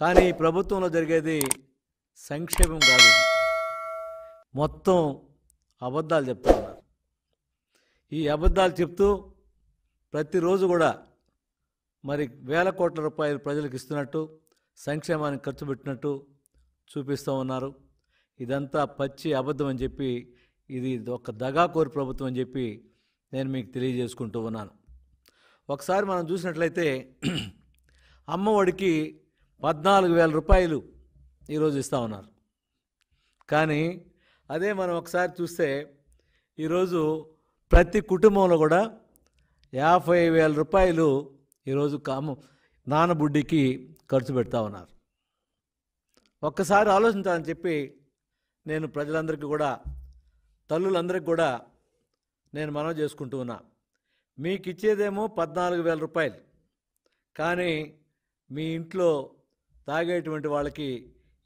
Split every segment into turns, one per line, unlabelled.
కానీ ప్రభుత్వంలో జరిగేది సంక్షేమం కాదు మొత్తం అబద్ధాలు చెప్తున్నారు ఉన్నారు ఈ అబద్ధాలు చెప్తూ ప్రతిరోజు కూడా మరి వేల కోట్ల రూపాయలు ప్రజలకు ఇస్తున్నట్టు సంక్షేమానికి ఖర్చు పెట్టినట్టు చూపిస్తూ ఉన్నారు ఇదంతా పచ్చి అబద్ధం అని చెప్పి ఇది ఒక దగాకోరు ప్రభుత్వం అని చెప్పి నేను మీకు తెలియజేసుకుంటూ ఉన్నాను ఒకసారి మనం చూసినట్లయితే అమ్మఒడికి పద్నాలుగు వేల రూపాయలు ఈరోజు ఇస్తూ ఉన్నారు కానీ అదే మనం ఒకసారి చూస్తే ఈరోజు ప్రతి కుటుంబంలో కూడా యాభై వేల రూపాయలు ఈరోజు కాము నానబుడ్డికి ఖర్చు పెడతా ఉన్నారు ఒక్కసారి ఆలోచించాలని చెప్పి నేను ప్రజలందరికీ కూడా తల్లులందరికీ కూడా నేను మనవి చేసుకుంటూ ఉన్నా మీకు ఇచ్చేదేమో పద్నాలుగు వేల రూపాయలు కానీ మీ ఇంట్లో తాగేటువంటి వాళ్ళకి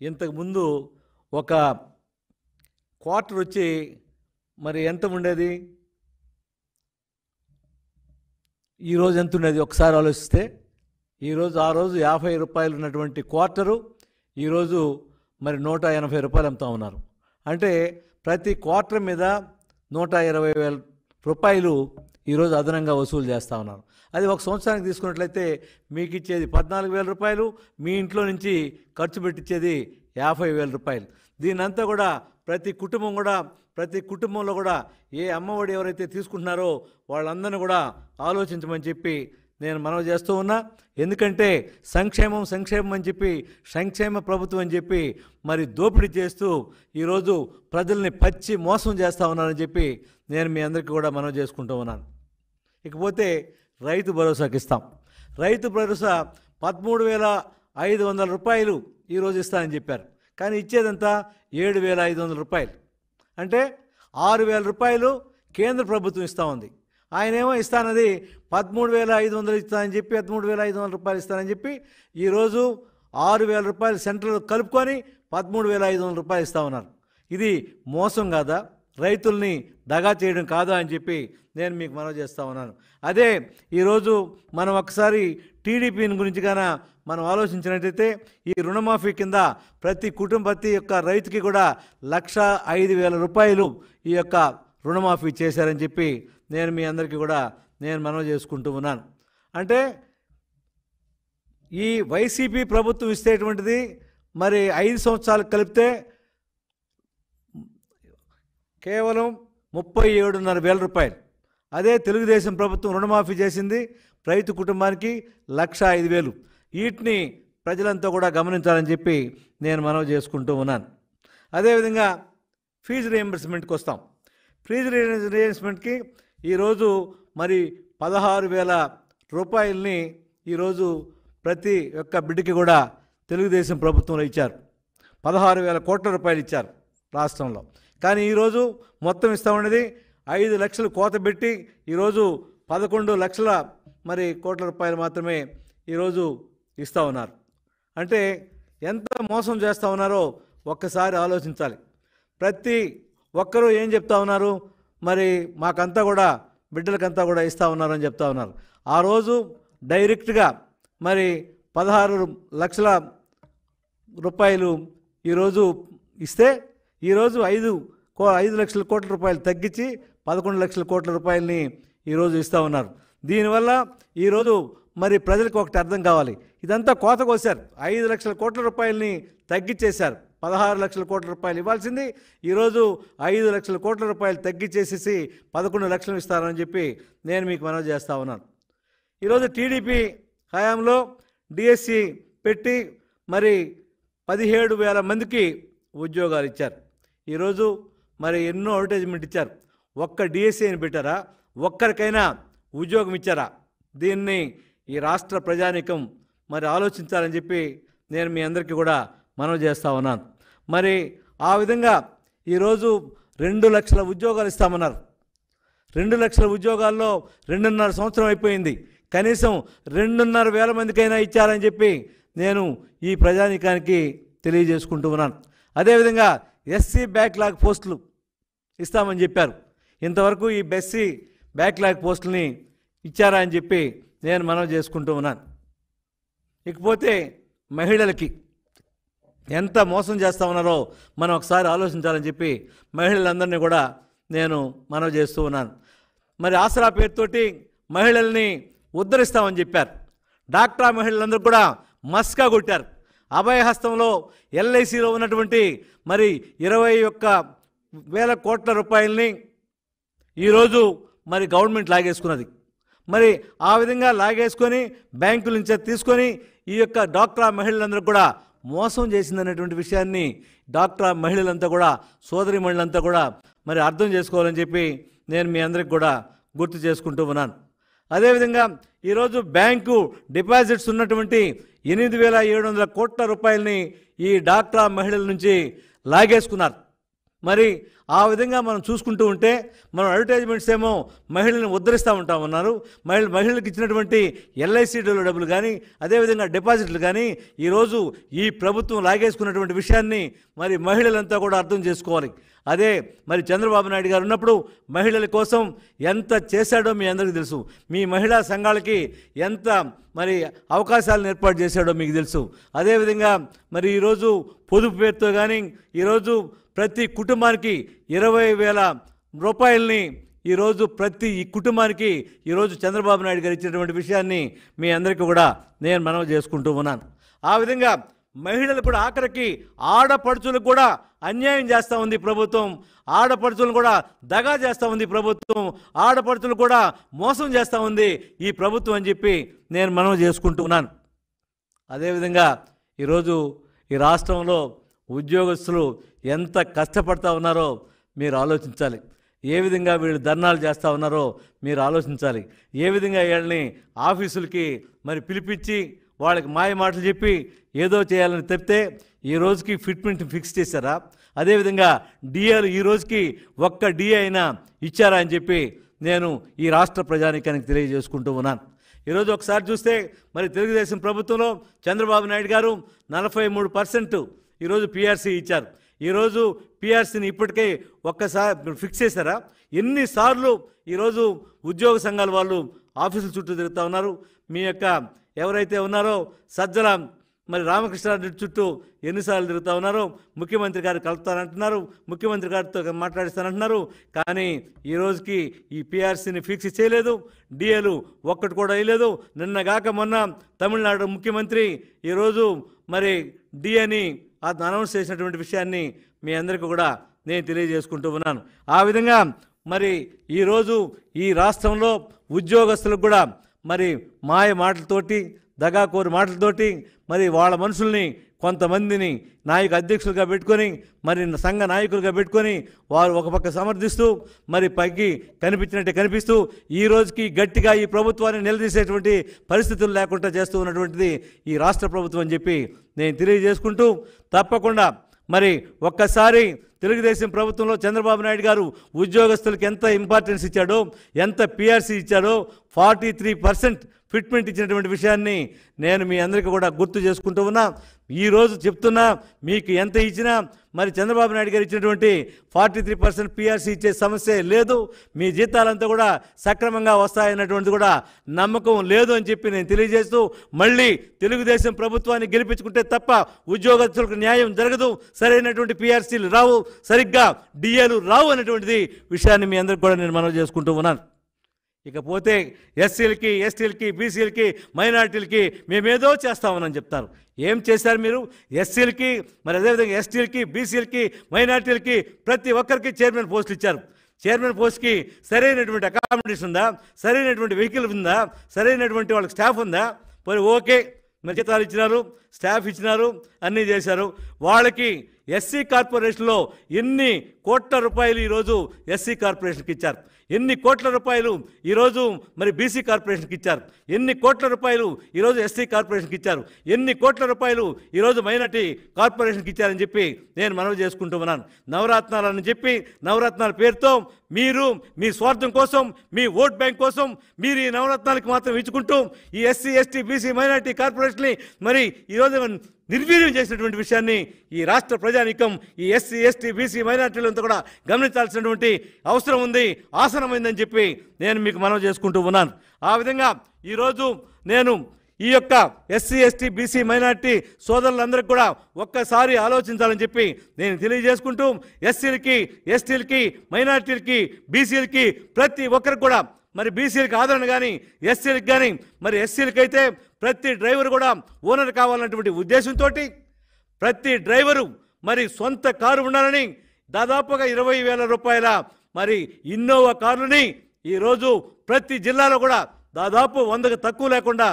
ఇంతకుముందు ఒక క్వార్టర్ వచ్చి మరి ఎంత ఉండేది ఈరోజు ఎంత ఉండేది ఒకసారి ఆలోచిస్తే ఈరోజు ఆ రోజు యాభై రూపాయలు ఉన్నటువంటి క్వార్టరు ఈరోజు మరి నూట ఎనభై రూపాయలు అమ్ముతా ఉన్నారు అంటే ప్రతి క్వార్టర్ మీద నూట ఇరవై వేల రూపాయలు ఈరోజు అదనంగా వసూలు చేస్తూ ఉన్నారు అది ఒక సంవత్సరానికి తీసుకున్నట్లయితే మీకు ఇచ్చేది పద్నాలుగు వేల రూపాయలు మీ ఇంట్లో నుంచి ఖర్చు పెట్టించేది యాభై వేల రూపాయలు దీనంతా కూడా ప్రతి కుటుంబం కూడా ప్రతి కుటుంబంలో కూడా ఏ అమ్మఒడి ఎవరైతే తీసుకుంటున్నారో వాళ్ళందరినీ కూడా ఆలోచించమని చెప్పి నేను మనవి చేస్తూ ఉన్నా ఎందుకంటే సంక్షేమం సంక్షేమం అని చెప్పి సంక్షేమ ప్రభుత్వం అని చెప్పి మరి దోపిడీ చేస్తూ ఈరోజు ప్రజల్ని పచ్చి మోసం చేస్తూ ఉన్నారని చెప్పి నేను మీ అందరికీ కూడా మనవి చేసుకుంటూ ఉన్నాను ఇకపోతే రైతు భరోసాకి ఇస్తాం రైతు భరోసా పదమూడు వేల ఐదు వందల రూపాయలు ఈరోజు ఇస్తానని చెప్పారు కానీ ఇచ్చేదంతా ఏడు వేల ఐదు వందల రూపాయలు అంటే ఆరు వేల రూపాయలు కేంద్ర ప్రభుత్వం ఇస్తూ ఉంది ఆయన ఏమో ఇస్తానది పదమూడు వేల ఐదు వందలు ఇస్తానని చెప్పి పదమూడు వేల ఐదు వందల రూపాయలు ఇస్తానని చెప్పి ఈరోజు ఆరు వేల రూపాయలు సెంట్రల్ కలుపుకొని పదమూడు వేల ఐదు వందల రూపాయలు ఇస్తా ఉన్నారు ఇది మోసం కాదా రైతుల్ని దగా చేయడం కాదు అని చెప్పి నేను మీకు మనవి చేస్తూ ఉన్నాను అదే ఈరోజు మనం ఒకసారి టీడీపీని గురించి కాన మనం ఆలోచించినట్టయితే ఈ రుణమాఫీ కింద ప్రతి కుటుంబ ప్రతి యొక్క రైతుకి కూడా లక్ష ఐదు వేల రూపాయలు ఈ యొక్క రుణమాఫీ చేశారని చెప్పి నేను మీ అందరికీ కూడా నేను మనవి చేసుకుంటూ ఉన్నాను అంటే ఈ వైసీపీ ప్రభుత్వం ఇస్తేటువంటిది మరి ఐదు సంవత్సరాలు కలిపితే కేవలం ముప్పై ఏడున్నర వేల రూపాయలు అదే తెలుగుదేశం ప్రభుత్వం రుణమాఫీ చేసింది రైతు కుటుంబానికి లక్ష ఐదు వేలు వీటిని ప్రజలంతా కూడా గమనించాలని చెప్పి నేను మనవి చేసుకుంటూ ఉన్నాను అదేవిధంగా ఫీజు రియంబర్స్మెంట్కి వస్తాం ఫీజు రియంబర్స్మెంట్కి ఈరోజు మరి పదహారు వేల రూపాయలని ఈరోజు ప్రతి ఒక్క బిడ్డకి కూడా తెలుగుదేశం ప్రభుత్వంలో ఇచ్చారు పదహారు వేల కోట్ల రూపాయలు ఇచ్చారు రాష్ట్రంలో కానీ ఈరోజు మొత్తం ఇస్తామన్నది ఐదు లక్షలు కోత పెట్టి ఈరోజు పదకొండు లక్షల మరి కోట్ల రూపాయలు మాత్రమే ఈరోజు ఇస్తూ ఉన్నారు అంటే ఎంత మోసం చేస్తూ ఉన్నారో ఒక్కసారి ఆలోచించాలి ప్రతి ఒక్కరూ ఏం చెప్తా ఉన్నారు మరి మాకంతా కూడా బిడ్డలకంతా కూడా ఇస్తూ ఉన్నారు అని చెప్తా ఉన్నారు ఆ రోజు డైరెక్ట్గా మరి పదహారు లక్షల రూపాయలు ఈరోజు ఇస్తే ఈరోజు ఐదు కో ఐదు లక్షల కోట్ల రూపాయలు తగ్గించి పదకొండు లక్షల కోట్ల రూపాయలని ఈరోజు ఇస్తూ ఉన్నారు దీనివల్ల ఈరోజు మరి ప్రజలకు ఒకటి అర్థం కావాలి ఇదంతా కోత కోసారు ఐదు లక్షల కోట్ల రూపాయలని తగ్గించేశారు పదహారు లక్షల కోట్ల రూపాయలు ఇవ్వాల్సింది ఈరోజు ఐదు లక్షల కోట్ల రూపాయలు తగ్గించేసేసి పదకొండు లక్షలు ఇస్తారని చెప్పి నేను మీకు మనవి చేస్తూ ఉన్నాను ఈరోజు టీడీపీ హయాంలో డిఎస్సి పెట్టి మరి పదిహేడు వేల మందికి ఉద్యోగాలు ఇచ్చారు ఈరోజు మరి ఎన్నో అడ్వర్టైజ్మెంట్ ఇచ్చారు ఒక్క అని పెట్టారా ఒక్కరికైనా ఉద్యోగం ఇచ్చారా దీన్ని ఈ రాష్ట్ర ప్రజానికం మరి ఆలోచించాలని చెప్పి నేను మీ అందరికీ కూడా మనవి చేస్తా ఉన్నాను మరి ఆ విధంగా ఈరోజు రెండు లక్షల ఉద్యోగాలు ఇస్తామన్నారు రెండు లక్షల ఉద్యోగాల్లో రెండున్నర సంవత్సరం అయిపోయింది కనీసం రెండున్నర వేల మందికైనా ఇచ్చారని చెప్పి నేను ఈ ప్రజానికానికి తెలియజేసుకుంటూ ఉన్నాను అదేవిధంగా ఎస్సీ బ్యాక్లాగ్ పోస్టులు ఇస్తామని చెప్పారు ఇంతవరకు ఈ బెస్సీ బ్యాక్లాగ్ పోస్టుల్ని ఇచ్చారా అని చెప్పి నేను మనవి చేసుకుంటూ ఉన్నాను ఇకపోతే మహిళలకి ఎంత మోసం చేస్తా ఉన్నారో మనం ఒకసారి ఆలోచించాలని చెప్పి మహిళలందరినీ కూడా నేను మనవి చేస్తూ ఉన్నాను మరి ఆసరా పేరుతోటి మహిళల్ని ఉద్ధరిస్తామని చెప్పారు డాక్టరా మహిళలందరూ కూడా మస్కా కొట్టారు అభయహస్తంలో ఎల్ఐసిలో ఉన్నటువంటి మరి ఇరవై ఒక్క వేల కోట్ల రూపాయలని ఈరోజు మరి గవర్నమెంట్ లాగేసుకున్నది మరి ఆ విధంగా లాగేసుకొని బ్యాంకుల నుంచి తీసుకొని ఈ యొక్క డాక్టరా మహిళలందరూ కూడా మోసం చేసిందనేటువంటి విషయాన్ని డాక్టరా మహిళలంతా కూడా సోదరి మహిళలంతా కూడా మరి అర్థం చేసుకోవాలని చెప్పి నేను మీ అందరికి కూడా గుర్తు చేసుకుంటూ ఉన్నాను అదేవిధంగా ఈరోజు బ్యాంకు డిపాజిట్స్ ఉన్నటువంటి ఎనిమిది వేల ఏడు వందల కోట్ల రూపాయలని ఈ డాక్రా మహిళల నుంచి లాగేసుకున్నారు మరి ఆ విధంగా మనం చూసుకుంటూ ఉంటే మనం అడ్వర్టైజ్మెంట్స్ ఏమో మహిళలను ఉద్ధరిస్తూ ఉంటామన్నారు ఉన్నారు మహిళ మహిళలకు ఇచ్చినటువంటి ఎల్ఐసి డబ్బులు కానీ అదేవిధంగా డిపాజిట్లు కానీ ఈరోజు ఈ ప్రభుత్వం లాగేసుకున్నటువంటి విషయాన్ని మరి మహిళలంతా కూడా అర్థం చేసుకోవాలి అదే మరి చంద్రబాబు నాయుడు గారు ఉన్నప్పుడు మహిళల కోసం ఎంత చేశాడో మీ అందరికీ తెలుసు మీ మహిళా సంఘాలకి ఎంత మరి అవకాశాలను ఏర్పాటు చేశాడో మీకు తెలుసు అదేవిధంగా మరి ఈరోజు పొదుపు పేరుతో కానీ ఈరోజు ప్రతి కుటుంబానికి ఇరవై వేల రూపాయలని ఈరోజు ప్రతి ఈ కుటుంబానికి ఈరోజు చంద్రబాబు నాయుడు గారు ఇచ్చినటువంటి విషయాన్ని మీ అందరికీ కూడా నేను మనవి చేసుకుంటూ ఉన్నాను ఆ విధంగా మహిళలు కూడా ఆఖరికి ఆడపడుచులకు కూడా అన్యాయం చేస్తూ ఉంది ప్రభుత్వం ఆడపడుచులను కూడా దగా చేస్తూ ఉంది ప్రభుత్వం ఆడపడుచులు కూడా మోసం చేస్తూ ఉంది ఈ ప్రభుత్వం అని చెప్పి నేను మనం చేసుకుంటున్నాను అదేవిధంగా ఈరోజు ఈ రాష్ట్రంలో ఉద్యోగస్తులు ఎంత కష్టపడతా ఉన్నారో మీరు ఆలోచించాలి ఏ విధంగా వీళ్ళు ధర్నాలు చేస్తూ ఉన్నారో మీరు ఆలోచించాలి ఏ విధంగా వీళ్ళని ఆఫీసులకి మరి పిలిపించి వాళ్ళకి మాయ మాటలు చెప్పి ఏదో చేయాలని తప్పితే ఈ రోజుకి ఫిట్మెంట్ ఫిక్స్ చేశారా అదేవిధంగా డిఏలు ఈ రోజుకి ఒక్క డిఏ అయినా ఇచ్చారా అని చెప్పి నేను ఈ రాష్ట్ర ప్రజానికానికి తెలియజేసుకుంటూ ఉన్నాను ఈరోజు ఒకసారి చూస్తే మరి తెలుగుదేశం ప్రభుత్వంలో చంద్రబాబు నాయుడు గారు నలభై మూడు పర్సెంట్ ఈరోజు పిఆర్సీ ఇచ్చారు ఈరోజు పిఆర్సీని ఇప్పటికే ఒక్కసారి ఫిక్స్ చేశారా ఎన్నిసార్లు ఈరోజు ఉద్యోగ సంఘాల వాళ్ళు ఆఫీసుల చుట్టూ తిరుగుతూ ఉన్నారు మీ యొక్క ఎవరైతే ఉన్నారో సజ్జల మరి రామకృష్ణారెడ్డి చుట్టూ ఎన్నిసార్లు తిరుగుతూ ఉన్నారు ముఖ్యమంత్రి గారు కలుపుతారంటున్నారు ముఖ్యమంత్రి గారితో మాట్లాడిస్తానంటున్నారు కానీ ఈ రోజుకి ఈ పిఆర్సీని ఫిక్స్ చేయలేదు డిఏలు ఒక్కటి కూడా వేయలేదు నిన్నగాక మొన్న తమిళనాడు ముఖ్యమంత్రి ఈరోజు మరి డిఏని అతను అనౌన్స్ చేసినటువంటి విషయాన్ని మీ అందరికీ కూడా నేను తెలియజేసుకుంటూ ఉన్నాను ఆ విధంగా మరి ఈరోజు ఈ రాష్ట్రంలో ఉద్యోగస్తులకు కూడా మరి మాయ మాటలతోటి దగాకోరు మాటలతోటి మరి వాళ్ళ మనుషుల్ని కొంతమందిని నాయక అధ్యక్షులుగా పెట్టుకొని మరి సంఘ నాయకులుగా పెట్టుకొని వారు ఒక పక్క సమర్థిస్తూ మరి పైకి కనిపించినట్టే కనిపిస్తూ ఈ రోజుకి గట్టిగా ఈ ప్రభుత్వాన్ని నిలదీసేటువంటి పరిస్థితులు లేకుండా చేస్తూ ఉన్నటువంటిది ఈ రాష్ట్ర ప్రభుత్వం అని చెప్పి నేను తెలియజేసుకుంటూ తప్పకుండా మరి ఒక్కసారి తెలుగుదేశం ప్రభుత్వంలో చంద్రబాబు నాయుడు గారు ఉద్యోగస్తులకు ఎంత ఇంపార్టెన్స్ ఇచ్చాడో ఎంత పిఆర్సీ ఇచ్చాడో ఫార్టీ త్రీ పర్సెంట్ ఫిట్మెంట్ ఇచ్చినటువంటి విషయాన్ని నేను మీ అందరికీ కూడా గుర్తు చేసుకుంటూ ఉన్నా ఈరోజు చెప్తున్నా మీకు ఎంత ఇచ్చినా మరి చంద్రబాబు నాయుడు గారు ఇచ్చినటువంటి ఫార్టీ త్రీ పర్సెంట్ పీఆర్సీ ఇచ్చే సమస్య లేదు మీ జీతాలంతా కూడా సక్రమంగా వస్తాయన్నటువంటిది కూడా నమ్మకం లేదు అని చెప్పి నేను తెలియజేస్తూ మళ్ళీ తెలుగుదేశం ప్రభుత్వాన్ని గెలిపించుకుంటే తప్ప ఉద్యోగస్తులకు న్యాయం జరగదు సరైనటువంటి పీఆర్సీలు రావు సరిగ్గా డిఏలు రావు అనేటువంటిది విషయాన్ని మీ అందరికి కూడా నేను మనవి చేసుకుంటూ ఉన్నాను ఇకపోతే ఎస్సీలకి ఎస్టీలకి బీసీలకి మైనార్టీలకి మేమేదో చేస్తామని చెప్తారు ఏం చేశారు మీరు ఎస్సీలకి మరి అదేవిధంగా ఎస్టీలకి బీసీలకి మైనార్టీలకి ప్రతి ఒక్కరికి చైర్మన్ పోస్టులు ఇచ్చారు చైర్మన్ పోస్ట్కి సరైనటువంటి అకామిడేషన్ ఉందా సరైనటువంటి వెహికల్ ఉందా సరైనటువంటి వాళ్ళకి స్టాఫ్ ఉందా మరి ఓకే మరి జీతాలు ఇచ్చినారు స్టాఫ్ ఇచ్చినారు అన్నీ చేశారు వాళ్ళకి ఎస్సీ కార్పొరేషన్లో ఎన్ని కోట్ల రూపాయలు ఈరోజు ఎస్సీ కార్పొరేషన్కి ఇచ్చారు ఎన్ని కోట్ల రూపాయలు ఈరోజు మరి బీసీ కార్పొరేషన్కి ఇచ్చారు ఎన్ని కోట్ల రూపాయలు ఈరోజు ఎస్సీ కార్పొరేషన్కి ఇచ్చారు ఎన్ని కోట్ల రూపాయలు ఈరోజు మైనార్టీ కార్పొరేషన్కి ఇచ్చారని చెప్పి నేను మనవి చేసుకుంటూ ఉన్నాను నవరత్నాలని చెప్పి నవరత్నాల పేరుతో మీరు మీ స్వార్థం కోసం మీ ఓట్ బ్యాంక్ కోసం మీరు ఈ నవరత్నాలకు మాత్రం ఇచ్చుకుంటూ ఈ ఎస్సీ ఎస్టీ బీసీ మైనార్టీ కార్పొరేషన్ని మరి ఈరోజు నిర్వీర్యం చేసినటువంటి విషయాన్ని ఈ రాష్ట్ర ప్రజానికం ఈ ఎస్సీ ఎస్టీ బీసీ మైనార్టీలంతా కూడా గమనించాల్సినటువంటి అవసరం ఉంది ఆసనమైందని చెప్పి నేను మీకు మనవి చేసుకుంటూ ఉన్నాను ఆ విధంగా ఈరోజు నేను ఈ యొక్క ఎస్సీ ఎస్టీ బీసీ మైనార్టీ సోదరులందరికీ కూడా ఒక్కసారి ఆలోచించాలని చెప్పి నేను తెలియజేసుకుంటూ ఎస్సీలకి ఎస్టీలకి మైనార్టీలకి బీసీలకి ప్రతి ఒక్కరికి కూడా మరి బీసీలకు ఆదరణ కానీ ఎస్సీలకు కానీ మరి ఎస్సీలకు అయితే ప్రతి డ్రైవర్ కూడా ఓనర్ కావాలన్నటువంటి ఉద్దేశంతో ప్రతి డ్రైవరు మరి సొంత కారు ఉండాలని దాదాపుగా ఇరవై వేల రూపాయల మరి ఇన్నోవా కార్లని ఈరోజు ప్రతి జిల్లాలో కూడా దాదాపు వందకు తక్కువ లేకుండా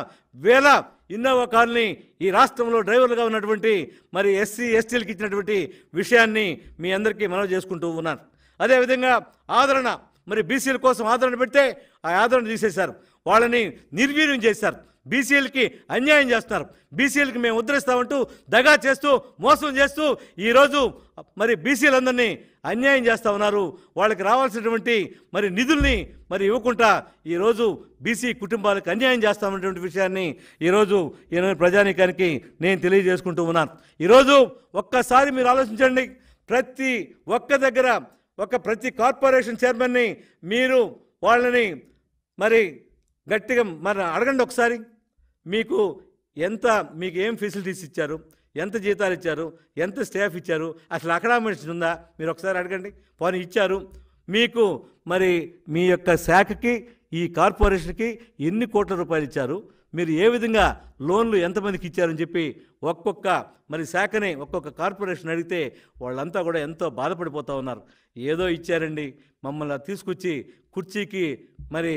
వేల ఇన్నోవా కారుని ఈ రాష్ట్రంలో డ్రైవర్లుగా ఉన్నటువంటి మరి ఎస్సీ ఎస్టీలకు ఇచ్చినటువంటి విషయాన్ని మీ అందరికీ మనం చేసుకుంటూ ఉన్నారు అదేవిధంగా ఆదరణ మరి బీసీల కోసం ఆదరణ పెడితే ఆ ఆదరణ తీసేశారు వాళ్ళని నిర్వీర్యం చేశారు బీసీలకి అన్యాయం చేస్తున్నారు బీసీలకి మేము ఉద్ధరిస్తామంటూ దగా చేస్తూ మోసం చేస్తూ ఈరోజు మరి బీసీలందరినీ అన్యాయం చేస్తూ ఉన్నారు వాళ్ళకి రావాల్సినటువంటి మరి నిధుల్ని మరి ఇవ్వకుండా ఈరోజు బీసీ కుటుంబాలకు అన్యాయం చేస్తామనేటువంటి విషయాన్ని ఈరోజు ఈ ప్రజానీకానికి నేను తెలియజేసుకుంటూ ఉన్నాను ఈరోజు ఒక్కసారి మీరు ఆలోచించండి ప్రతి ఒక్క దగ్గర ఒక ప్రతి కార్పొరేషన్ చైర్మన్ని మీరు వాళ్ళని మరి గట్టిగా మరి అడగండి ఒకసారి మీకు ఎంత మీకు ఏం ఫెసిలిటీస్ ఇచ్చారు ఎంత జీతాలు ఇచ్చారు ఎంత స్టాఫ్ ఇచ్చారు అసలు అకాడమిషన్ ఉందా మీరు ఒకసారి అడగండి పోనీ ఇచ్చారు మీకు మరి మీ యొక్క శాఖకి ఈ కార్పొరేషన్కి ఎన్ని కోట్ల రూపాయలు ఇచ్చారు మీరు ఏ విధంగా లోన్లు ఎంతమందికి ఇచ్చారని చెప్పి ఒక్కొక్క మరి శాఖని ఒక్కొక్క కార్పొరేషన్ అడిగితే వాళ్ళంతా కూడా ఎంతో బాధపడిపోతూ ఉన్నారు ఏదో ఇచ్చారండి మమ్మల్ని తీసుకొచ్చి కుర్చీకి మరి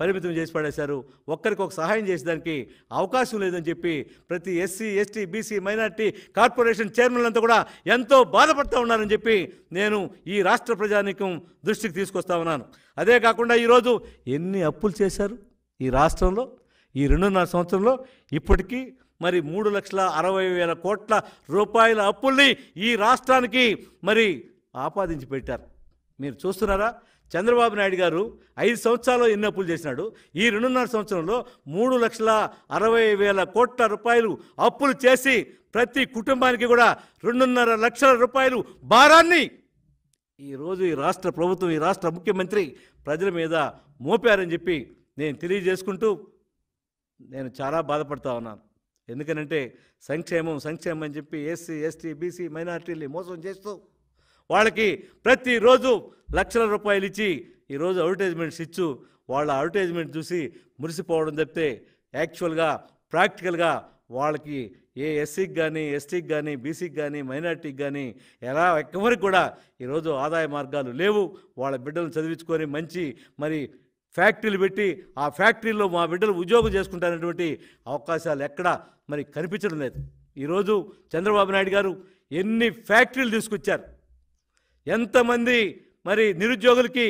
పరిమితం చేసి పడేశారు ఒక్కరికొక సహాయం చేసేదానికి అవకాశం లేదని చెప్పి ప్రతి SC ST BC minority corporation అంతా కూడా ఎంతో బాధపడుతూ ఉన్నారని చెప్పి నేను ఈ రాష్ట్ర ప్రజానికం దృష్టికి తీసుకొస్తా ఉన్నాను అదే కాకుండా ఈరోజు ఎన్ని అప్పులు చేశారు ఈ రాష్ట్రంలో ఈ రెండున్నర సంవత్సరంలో ఇప్పటికీ మరి మూడు లక్షల అరవై వేల కోట్ల రూపాయల అప్పుల్ని ఈ రాష్ట్రానికి మరి ఆపాదించి పెట్టారు మీరు చూస్తున్నారా చంద్రబాబు నాయుడు గారు ఐదు సంవత్సరాలు ఎన్ని అప్పులు చేసినాడు ఈ రెండున్నర సంవత్సరంలో మూడు లక్షల అరవై వేల కోట్ల రూపాయలు అప్పులు చేసి ప్రతి కుటుంబానికి కూడా రెండున్నర లక్షల రూపాయలు భారాన్ని ఈరోజు ఈ రాష్ట్ర ప్రభుత్వం ఈ రాష్ట్ర ముఖ్యమంత్రి ప్రజల మీద మోపారని చెప్పి నేను తెలియజేసుకుంటూ నేను చాలా బాధపడతా ఉన్నాను ఎందుకనంటే సంక్షేమం సంక్షేమం అని చెప్పి ఎస్సీ ఎస్టీ బీసీ మైనార్టీలు మోసం చేస్తూ వాళ్ళకి ప్రతిరోజు లక్షల రూపాయలు ఇచ్చి ఈరోజు అడ్వర్టైజ్మెంట్స్ ఇచ్చు వాళ్ళ అడ్వర్టైజ్మెంట్ చూసి మురిసిపోవడం తప్పితే యాక్చువల్గా ప్రాక్టికల్గా వాళ్ళకి ఏ ఎస్సీకి కానీ ఎస్టీకి కానీ బీసీకి కానీ మైనార్టీకి కానీ ఎలా ఎక్కవరికి కూడా ఈరోజు ఆదాయ మార్గాలు లేవు వాళ్ళ బిడ్డలను చదివించుకొని మంచి మరి ఫ్యాక్టరీలు పెట్టి ఆ ఫ్యాక్టరీలో మా బిడ్డలు ఉద్యోగం చేసుకుంటారనేటువంటి అవకాశాలు ఎక్కడా మరి కనిపించడం లేదు ఈరోజు చంద్రబాబు నాయుడు గారు ఎన్ని ఫ్యాక్టరీలు తీసుకొచ్చారు ఎంతమంది మరి నిరుద్యోగులకి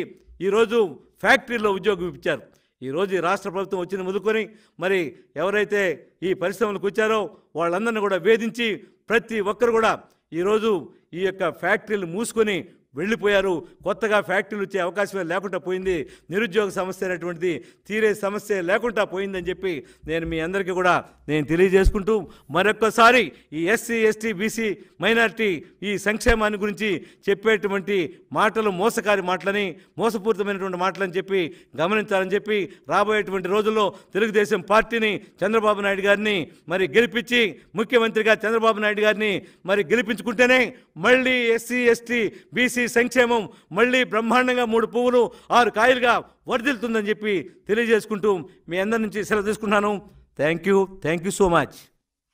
ఈరోజు ఫ్యాక్టరీలో ఉద్యోగం ఇప్పించారు ఈరోజు ఈ రాష్ట్ర ప్రభుత్వం వచ్చిన ముదుకొని మరి ఎవరైతే ఈ పరిశ్రమలకు వచ్చారో వాళ్ళందరినీ కూడా వేధించి ప్రతి ఒక్కరు కూడా ఈరోజు ఈ యొక్క ఫ్యాక్టరీలు మూసుకొని వెళ్ళిపోయారు కొత్తగా ఫ్యాక్టరీలు వచ్చే అవకాశం లేకుండా పోయింది నిరుద్యోగ సమస్య అనేటువంటిది తీరే సమస్య లేకుండా పోయిందని చెప్పి నేను మీ అందరికీ కూడా నేను తెలియజేసుకుంటూ మరొక్కసారి ఈ ఎస్సీ ఎస్టీ బీసీ మైనార్టీ ఈ సంక్షేమాన్ని గురించి చెప్పేటువంటి మాటలు మోసకారి మాటలని మోసపూరితమైనటువంటి మాటలని చెప్పి గమనించాలని చెప్పి రాబోయేటువంటి రోజుల్లో తెలుగుదేశం పార్టీని చంద్రబాబు నాయుడు గారిని మరి గెలిపించి ముఖ్యమంత్రిగా చంద్రబాబు నాయుడు గారిని మరి గెలిపించుకుంటేనే మళ్ళీ ఎస్సీ ఎస్టీ బీసీ బీసీ సంక్షేమం మళ్ళీ బ్రహ్మాండంగా మూడు పువ్వులు ఆరు కాయలుగా వర్దిల్తుందని చెప్పి తెలియజేసుకుంటూ మీ అందరి నుంచి సెలవు తీసుకున్నాను thank you thank you so much